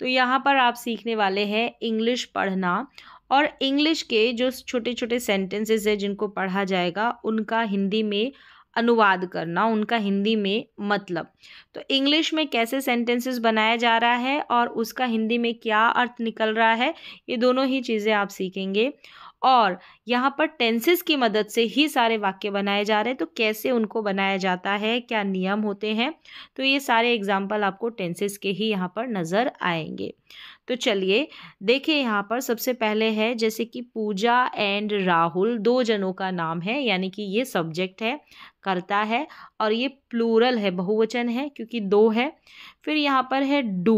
तो यहाँ पर आप सीखने वाले हैं इंग्लिश पढ़ना और इंग्लिश के जो छोटे छोटे सेंटेंसेस हैं जिनको पढ़ा जाएगा उनका हिंदी में अनुवाद करना उनका हिंदी में मतलब तो इंग्लिश में कैसे सेंटेंसेस बनाया जा रहा है और उसका हिंदी में क्या अर्थ निकल रहा है ये दोनों ही चीज़ें आप सीखेंगे और यहाँ पर टेंसेस की मदद से ही सारे वाक्य बनाए जा रहे हैं तो कैसे उनको बनाया जाता है क्या नियम होते हैं तो ये सारे एग्जाम्पल आपको टेंसेस के ही यहाँ पर नज़र आएंगे तो चलिए देखिए यहाँ पर सबसे पहले है जैसे कि पूजा एंड राहुल दो जनों का नाम है यानी कि ये सब्जेक्ट है करता है और ये प्लूरल है बहुवचन है क्योंकि दो है फिर यहाँ पर है डू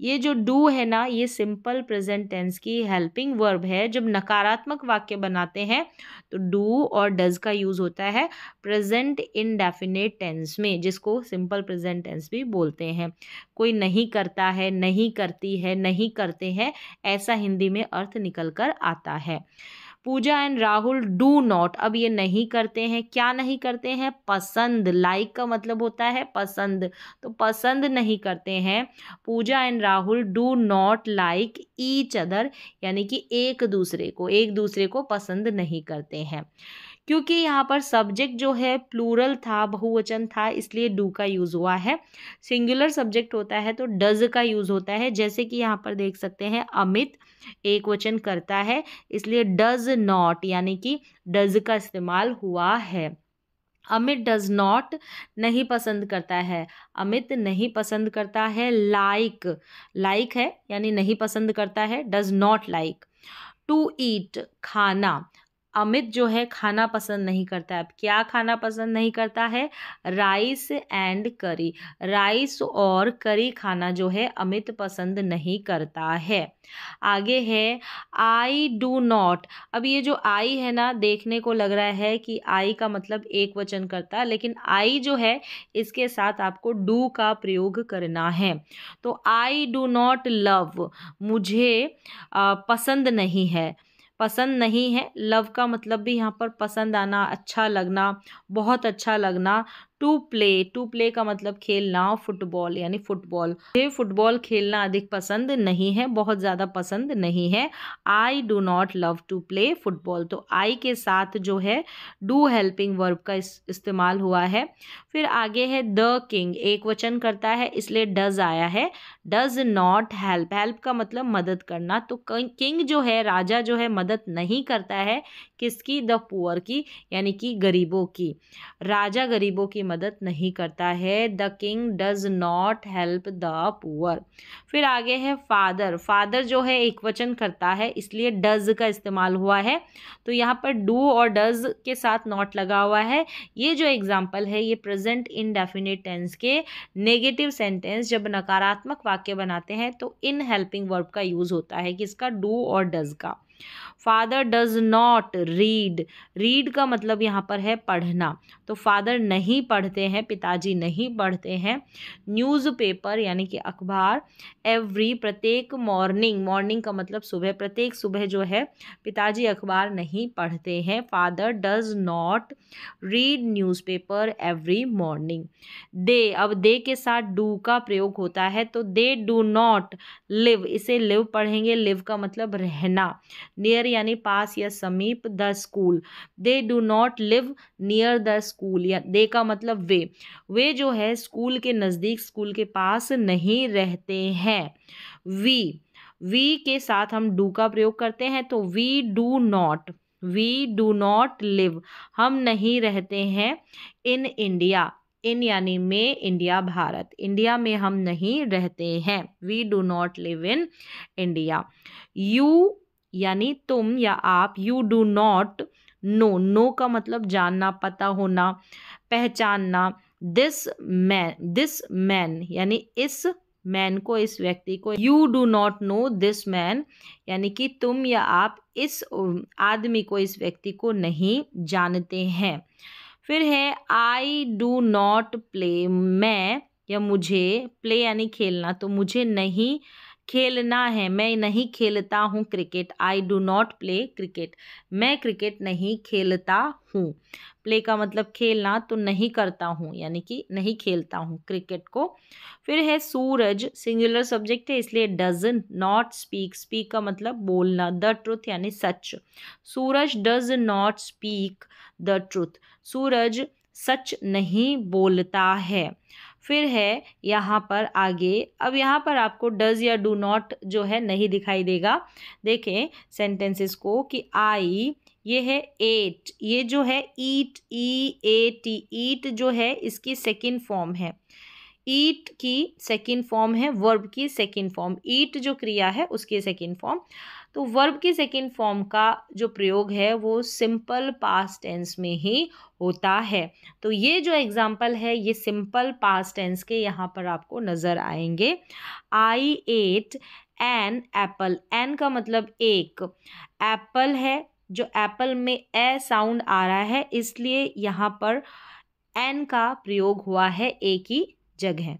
ये जो डू है ना ये सिंपल प्रेजेंट टेंस की हेल्पिंग वर्ब है जब नकारात्मक वाक्य बनाते हैं तो डू और डज का यूज़ होता है प्रेजेंट इनडेफिनेट टेंस में जिसको सिंपल प्रेजेंट टेंस भी बोलते हैं कोई नहीं करता है नहीं करती है नहीं करते हैं ऐसा हिंदी में अर्थ निकल कर आता है Puja and Rahul do not अब ये नहीं करते हैं क्या नहीं करते हैं पसंद लाइक का मतलब होता है पसंद तो पसंद नहीं करते हैं Puja and Rahul do not like each other यानी कि एक दूसरे को एक दूसरे को पसंद नहीं करते हैं क्योंकि यहाँ पर सब्जेक्ट जो है प्लूरल था बहुवचन था इसलिए डू का यूज़ हुआ है सिंगुलर सब्जेक्ट होता है तो डज का यूज़ होता है जैसे कि यहाँ पर देख सकते हैं अमित एक वचन करता है इसलिए डज नॉट यानी कि डज का इस्तेमाल हुआ है अमित डज नॉट नहीं पसंद करता है अमित नहीं पसंद करता है लाइक like, लाइक like है यानी नहीं पसंद करता है does not like to eat खाना अमित जो है खाना पसंद नहीं करता है अब क्या खाना पसंद नहीं करता है राइस एंड करी राइस और करी खाना जो है अमित पसंद नहीं करता है आगे है आई डू नॉट अब ये जो आई है ना देखने को लग रहा है कि आई का मतलब एक वचन करता है लेकिन आई जो है इसके साथ आपको डू का प्रयोग करना है तो आई डू नॉट लव मुझे पसंद नहीं है पसंद नहीं है लव का मतलब भी यहाँ पर पसंद आना अच्छा लगना बहुत अच्छा लगना टू प्ले टू प्ले का मतलब खेलना फुटबॉल यानी फुटबॉल मुझे फुटबॉल खेलना अधिक पसंद नहीं है बहुत ज़्यादा पसंद नहीं है I do not love to play football तो आई के साथ जो है डू हेल्पिंग वर्ब का इस, इस्तेमाल हुआ है फिर आगे है द किंग एक वचन करता है इसलिए डज आया है डज नॉट हेल्प हेल्प का मतलब मदद करना तो किंग जो है राजा जो है मदद नहीं करता है किसकी द पुअर की यानी कि गरीबों की राजा गरीबों की मदद नहीं करता है the king does not help the poor फिर आगे है फादर फादर जो है एक वचन करता है इसलिए डज का इस्तेमाल हुआ है तो यहाँ पर डू और डज के साथ नॉट लगा हुआ है ये जो एग्जाम्पल है ये प्रेजेंट इनडेफिनेट टेंस के नेगेटिव सेंटेंस जब नकारात्मक वाक्य बनाते हैं तो इन हेल्पिंग वर्ब का यूज़ होता है किसका डू और डज का father does not read read का मतलब यहाँ पर है पढ़ना तो फादर नहीं पढ़ते हैं पिताजी नहीं पढ़ते हैं न्यूज़पेपर यानी कि अखबार एवरी प्रत्येक मॉर्निंग मॉर्निंग का मतलब सुबह प्रत्येक सुबह जो है पिताजी अखबार नहीं पढ़ते हैं father does not read newspaper every morning they अब दे के साथ डू का प्रयोग होता है तो दे डू नॉट लिव इसे लिव पढ़ेंगे लिव का मतलब रहना नियर यानी पास या समीप the school they do not live near the school या दे का मतलब वे वे जो है स्कूल के नज़दीक स्कूल के पास नहीं रहते हैं वी वी के साथ हम डू का प्रयोग करते हैं तो we do not we do not live हम नहीं रहते हैं इन इंडिया इन यानी में इंडिया भारत इंडिया में हम नहीं रहते हैं we do not live in India you यानी तुम या आप you do not know know का मतलब जानना पता होना पहचानना दिस मैन दिस मैन यानी इस मैन को इस व्यक्ति को you do not know this man यानी कि तुम या आप इस आदमी को इस व्यक्ति को नहीं जानते हैं फिर है आई डू नॉट प्ले मैं या मुझे प्ले यानी खेलना तो मुझे नहीं खेलना है मैं नहीं खेलता हूँ cricket I do not play cricket मैं क्रिकेट नहीं खेलता हूँ प्ले का मतलब खेलना तो नहीं करता हूँ यानी कि नहीं खेलता हूँ क्रिकेट को फिर है सूरज सिंगुलर सब्जेक्ट है इसलिए डजन नॉट स्पीक स्पीक का मतलब बोलना द ट्रुथ यानी सच Suraj does not speak the truth Suraj सच नहीं बोलता है फिर है यहाँ पर आगे अब यहाँ पर आपको डज या डू नॉट जो है नहीं दिखाई देगा देखें सेंटेंसेस को कि आई ये है एट ये जो है ईट ई ए टी ईट जो है इसकी सेकेंड फॉर्म है ईट की सेकेंड फॉर्म है वर्ब की सेकेंड फॉर्म ईट जो क्रिया है उसकी सेकेंड फॉर्म तो वर्ब के सेकेंड फॉर्म का जो प्रयोग है वो सिंपल पास्ट टेंस में ही होता है तो ये जो एग्ज़ाम्पल है ये सिंपल पास्ट टेंस के यहाँ पर आपको नज़र आएंगे I ate an apple an का मतलब एक एप्पल है जो एप्पल में ए साउंड आ रहा है इसलिए यहाँ पर एन का प्रयोग हुआ है ए की जगह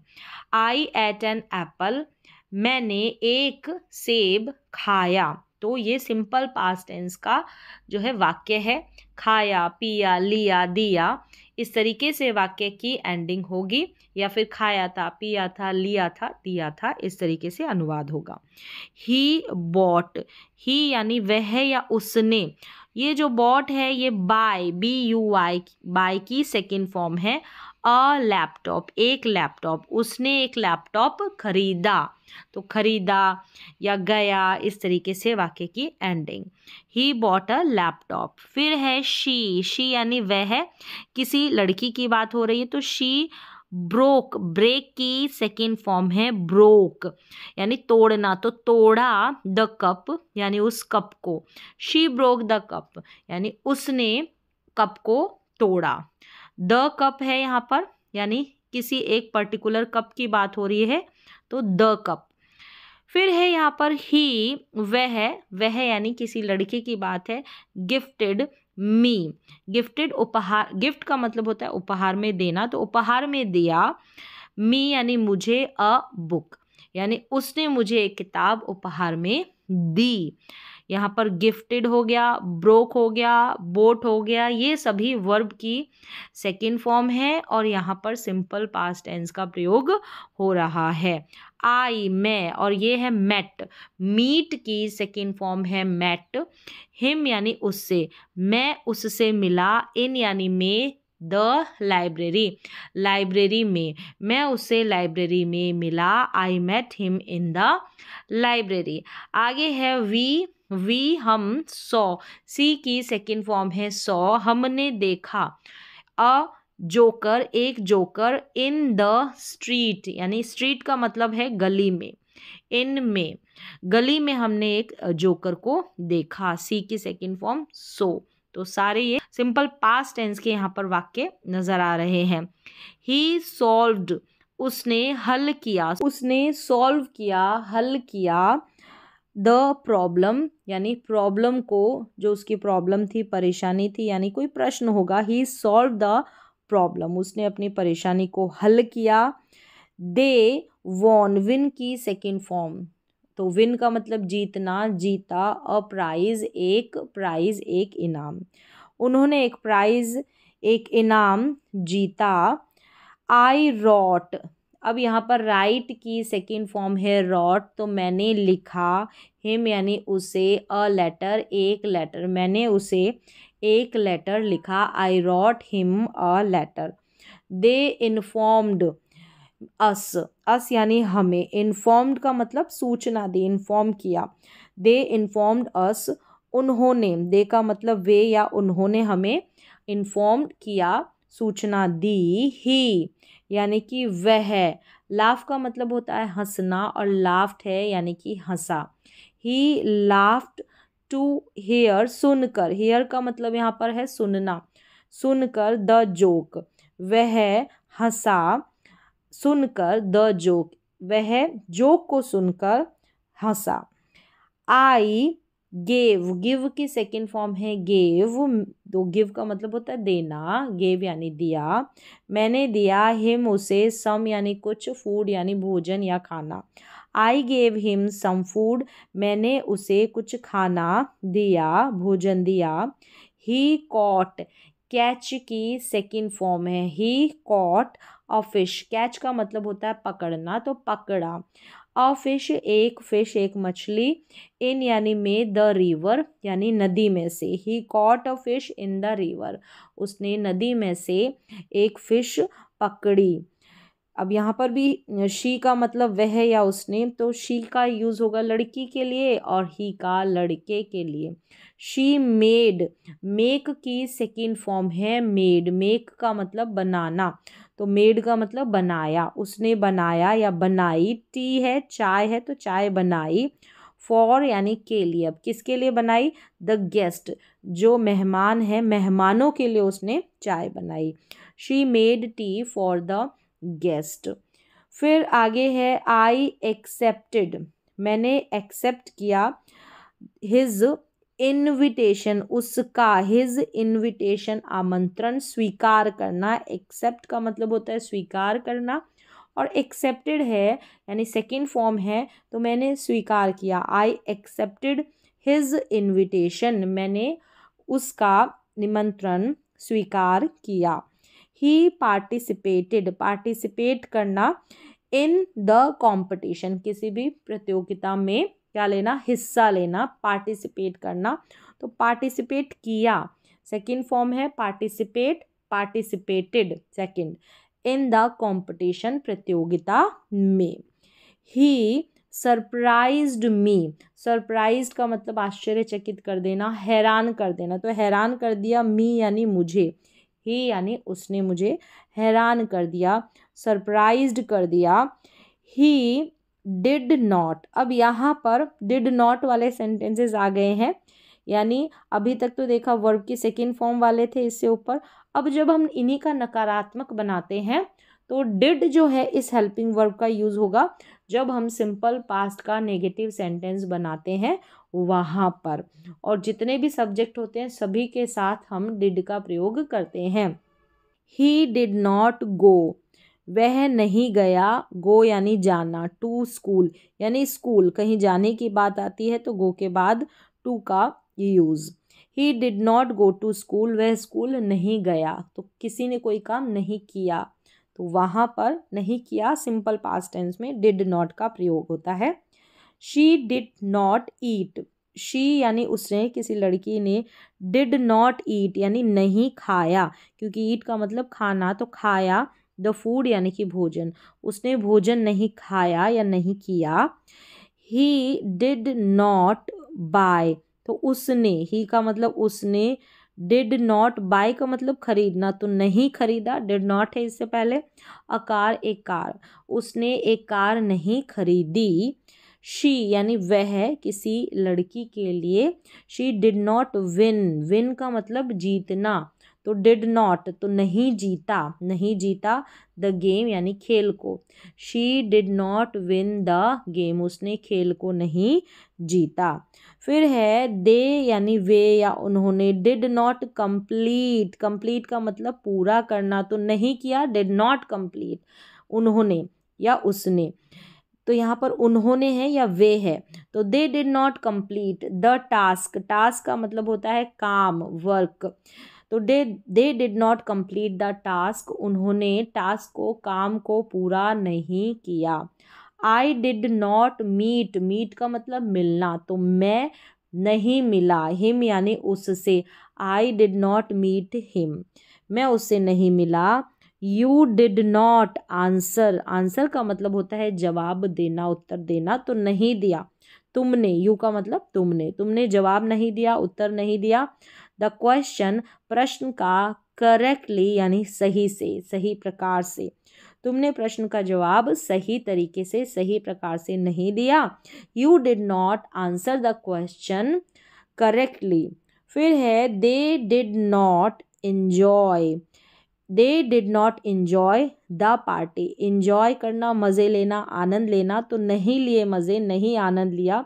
आई एट एन एप्पल मैंने एक सेब खाया तो ये सिंपल पास्ट टेंस का जो है वाक्य है खाया पिया लिया दिया इस तरीके से वाक्य की एंडिंग होगी या फिर खाया था पिया था लिया था दिया था इस तरीके से अनुवाद होगा ही बॉट ही यानी वह या उसने ये जो बॉट है ये buy B U I buy की सेकेंड फॉर्म है अ लैपटॉप एक लैपटॉप उसने एक लैपटॉप खरीदा तो खरीदा या गया इस तरीके से वाक्य की एंडिंग ही बॉट अ लैपटॉप फिर है शी शी यानी वह है किसी लड़की की बात हो रही है तो शी ब्रोक ब्रेक की सेकेंड फॉर्म है ब्रोक यानी तोड़ना तो तोड़ा द कप यानी उस कप को शी ब्रोक द कप यानी उसने कप को तोड़ा द कप है यहाँ पर यानी किसी एक पर्टिकुलर कप की बात हो रही है तो द कप फिर है यहाँ पर ही वह वह यानी किसी लड़के की बात है गिफ्टेड मी गिफ्टेड उपहार गिफ्ट का मतलब होता है उपहार में देना तो उपहार में दिया मी यानी मुझे अ बुक यानी उसने मुझे एक किताब उपहार में दी यहाँ पर गिफ्टेड हो गया ब्रोक हो गया बोट हो गया ये सभी वर्ब की सेकेंड फॉर्म है और यहाँ पर सिंपल पास्ट टेंस का प्रयोग हो रहा है आई मैं और ये है मैट मीट की सेकेंड फॉर्म है मैट हिम यानी उससे मैं उससे मिला इन यानी मे द लाइब्रेरी लाइब्रेरी में मैं उसे लाइब्रेरी में मिला I met him in the library आगे है वी वी हम सॉ सी की सेकेंड फॉर्म है सॉ हमने देखा अ जोकर एक जोकर इन द स्ट्रीट यानी स्ट्रीट का मतलब है गली में इन में गली में हमने एक जोकर को देखा सी की सेकेंड फॉर्म सो तो सारे ये सिंपल पास्ट टेंस के यहाँ पर वाक्य नज़र आ रहे हैं ही सॉल्व्ड उसने हल किया उसने सॉल्व किया हल किया द प्रॉब्लम यानी प्रॉब्लम को जो उसकी प्रॉब्लम थी परेशानी थी यानी कोई प्रश्न होगा ही सॉल्व द प्रॉब्लम उसने अपनी परेशानी को हल किया दे वॉन विन की सेकेंड फॉर्म तो विन का मतलब जीतना जीता अ प्राइज़ एक प्राइज़ एक इनाम उन्होंने एक प्राइज़ एक इनाम जीता आई रॉट अब यहाँ पर राइट की सेकेंड फॉर्म है रॉट तो मैंने लिखा हिम यानी उसे अ लेटर एक लेटर मैंने उसे एक लेटर लिखा I wrote him a letter they informed us us यानी हमें इन्फॉर्म्ड का मतलब सूचना दी इन्फॉर्म किया दे इन्फॉर्म्ड अस उन्होंने दे का मतलब वे या उन्होंने हमें इन्फॉर्म्ड किया सूचना दी ही यानी कि वह लाफ का मतलब होता है हंसना और लाफ्ट है यानी कि हंसा ही लाफ्ट टू हेयर सुनकर हेयर का मतलब यहाँ पर है सुनना सुनकर द जोक वह हंसा सुनकर द जोक वह जोक को सुनकर हंसा आई गेव गिव की सेकेंड फॉर्म है गेव तो गिव का मतलब होता है देना गेव यानी दिया मैंने दिया हिम उसे सम यानी कुछ फूड यानी भोजन या खाना I gave him some food मैंने उसे कुछ खाना दिया भोजन दिया ही कॉट कैच की सेकेंड फॉर्म है he caught a fish catch का मतलब होता है पकड़ना तो पकड़ा अ फिश एक फिश एक मछली इन यानी में द रिवर यानी नदी में से he caught a fish in the river उसने नदी में से एक फिश पकड़ी अब यहाँ पर भी शी का मतलब वह या उसने तो शी का यूज़ होगा लड़की के लिए और ही का लड़के के लिए शी मेड मेक की सेकेंड फॉर्म है मेड मेक का मतलब बनाना तो मेड का मतलब बनाया उसने बनाया या बनाई टी है चाय है तो चाय बनाई फॉर यानी के लिए अब किसके लिए बनाई द गेस्ट जो मेहमान है मेहमानों के लिए उसने चाय बनाई she made tea for the guest फिर आगे है आई एक्सेप्टेड मैंने एक्सेप्ट किया हिज इनविटेशन उसका हिज इनविटेशन आमंत्रण स्वीकार करना एक्सेप्ट का मतलब होता है स्वीकार करना और एक्सेप्टेड है यानी सेकेंड फॉर्म है तो मैंने स्वीकार किया आई एक्सेप्टेड हिज इनविटेशन मैंने उसका निमंत्रण स्वीकार किया ही पार्टिसिपेटेड पार्टिसिपेट करना इन द कॉम्पिटिशन किसी भी प्रतियोगिता में क्या लेना हिस्सा लेना पार्टिसिपेट करना तो पार्टिसिपेट किया सेकेंड फॉर्म है participate participated second in the competition प्रतियोगिता में ही सरप्राइज मी सरप्राइज का मतलब आश्चर्यचकित कर देना हैरान कर देना तो हैरान कर दिया मी यानी मुझे ही यानी उसने मुझे हैरान कर दिया सरप्राइज कर दिया ही डिड नॉट अब यहाँ पर डिड नॉट वाले सेंटेंसेस आ गए हैं यानी अभी तक तो देखा वर्ब की सेकेंड फॉर्म वाले थे इससे ऊपर अब जब हम इन्हीं का नकारात्मक बनाते हैं तो डिड जो है इस हेल्पिंग वर्ब का यूज़ होगा जब हम सिंपल पास्ट का नेगेटिव सेंटेंस बनाते हैं वहाँ पर और जितने भी सब्जेक्ट होते हैं सभी के साथ हम डिड का प्रयोग करते हैं ही डिड नॉट गो वह नहीं गया गो यानी जाना टू स्कूल यानी स्कूल कहीं जाने की बात आती है तो गो के बाद टू का use he did not go to school वह स्कूल नहीं गया तो किसी ने कोई काम नहीं किया तो वहाँ पर नहीं किया सिंपल पास्ट टेंस में डिड नॉट का प्रयोग होता है she did not eat she यानी उसने किसी लड़की ने डिड नॉट ईट यानी नहीं खाया क्योंकि ईट का मतलब खाना तो खाया द फूड यानी कि भोजन उसने भोजन नहीं खाया या नहीं किया ही डिड नॉट बाय तो उसने ही का मतलब उसने डिड नॉट बाय का मतलब खरीदना तो नहीं खरीदा डिड नॉट है इससे पहले अ कार एक कार उसने एक कार नहीं खरीदी शी यानी वह किसी लड़की के लिए she did not win win का मतलब जीतना तो डिड नॉट तो नहीं जीता नहीं जीता द गेम यानी खेल को she did not win the game उसने खेल को नहीं जीता फिर है दे यानी वे या उन्होंने डिड नॉट कंप्लीट कंप्लीट का मतलब पूरा करना तो नहीं किया डिड नॉट कंप्लीट उन्होंने या उसने तो यहाँ पर उन्होंने है या वे है तो they did not complete the task task का मतलब होता है काम वर्क तो they they did not complete the task उन्होंने टास्क को काम को पूरा नहीं किया I did not meet meet का मतलब मिलना तो मैं नहीं मिला हिम यानी उससे I did not meet him मैं उससे नहीं मिला you did not answer answer का मतलब होता है जवाब देना उत्तर देना तो नहीं दिया तुमने यू का मतलब तुमने तुमने जवाब नहीं दिया उत्तर नहीं दिया द क्वेश्चन प्रश्न का करेक्टली यानी सही से सही प्रकार से तुमने प्रश्न का जवाब सही तरीके से सही प्रकार से नहीं दिया you did not answer the question correctly फिर है they did not enjoy they did not enjoy the party enjoy करना मज़े लेना आनंद लेना तो नहीं लिए मज़े नहीं आनंद लिया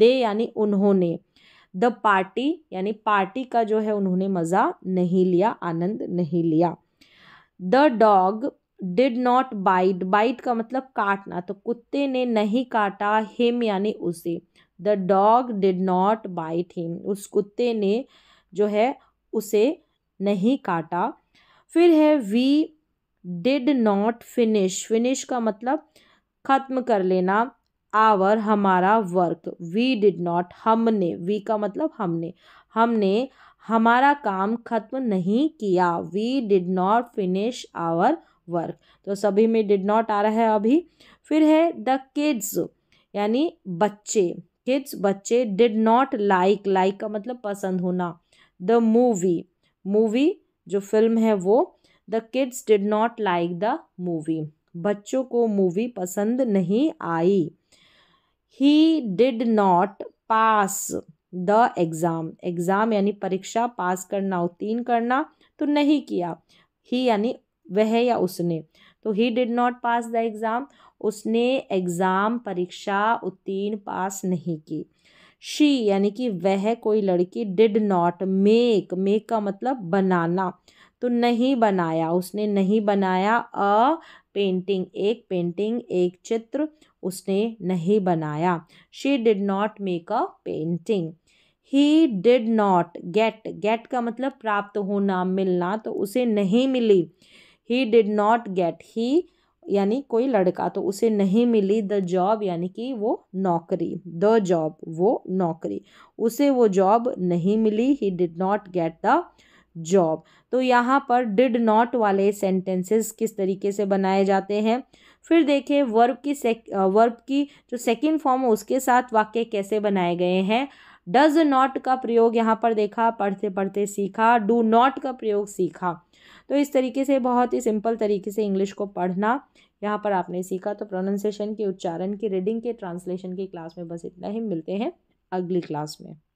दे यानी उन्होंने द पार्टी यानी पार्टी का जो है उन्होंने मज़ा नहीं लिया आनंद नहीं लिया the dog did not bite bite का मतलब काटना तो कुत्ते ने नहीं काटा हिम यानी उसे the dog did not bite him उस कुत्ते ने जो है उसे नहीं काटा फिर है we did not finish finish का मतलब ख़त्म कर लेना आवर हमारा वर्क वी डिड नॉट हमने वी का मतलब हमने हमने हमारा काम खत्म नहीं किया we did not finish our work तो सभी में डिड नॉट आ रहा है अभी फिर है द किड्स यानी बच्चे किड्स बच्चे डिड नॉट लाइक लाइक का मतलब पसंद होना द मूवी मूवी जो फिल्म है वो the kids did not like the movie बच्चों को मूवी पसंद नहीं आई he did not pass the exam exam यानी परीक्षा पास करना उत्तीर्ण करना तो नहीं किया ही यानी वह या उसने तो he did not pass the exam उसने एग्ज़ाम परीक्षा उत्तीर्ण पास नहीं की शी यानी कि वह कोई लड़की डिड नॉट मेक मेक का मतलब बनाना तो नहीं बनाया उसने नहीं बनाया अ पेंटिंग एक पेंटिंग एक चित्र उसने नहीं बनाया she did not make a painting he did not get get का मतलब प्राप्त होना मिलना तो उसे नहीं मिली he did not get he यानी कोई लड़का तो उसे नहीं मिली द जॉब यानी कि वो नौकरी द जॉब वो नौकरी उसे वो जॉब नहीं मिली he did not get the job तो यहाँ पर डिड नॉट वाले सेंटेंसेस किस तरीके से बनाए जाते हैं फिर देखें वर्ब की वर्ब की जो सेकेंड फॉर्म है उसके साथ वाक्य कैसे बनाए गए हैं डज नॉट का प्रयोग यहाँ पर देखा पढ़ते पढ़ते सीखा डू नॉट का प्रयोग सीखा तो इस तरीके से बहुत ही सिंपल तरीके से इंग्लिश को पढ़ना यहाँ पर आपने सीखा तो प्रोनाउंसिएशन के उच्चारण की रीडिंग के ट्रांसलेशन की क्लास में बस इतना ही मिलते हैं अगली क्लास में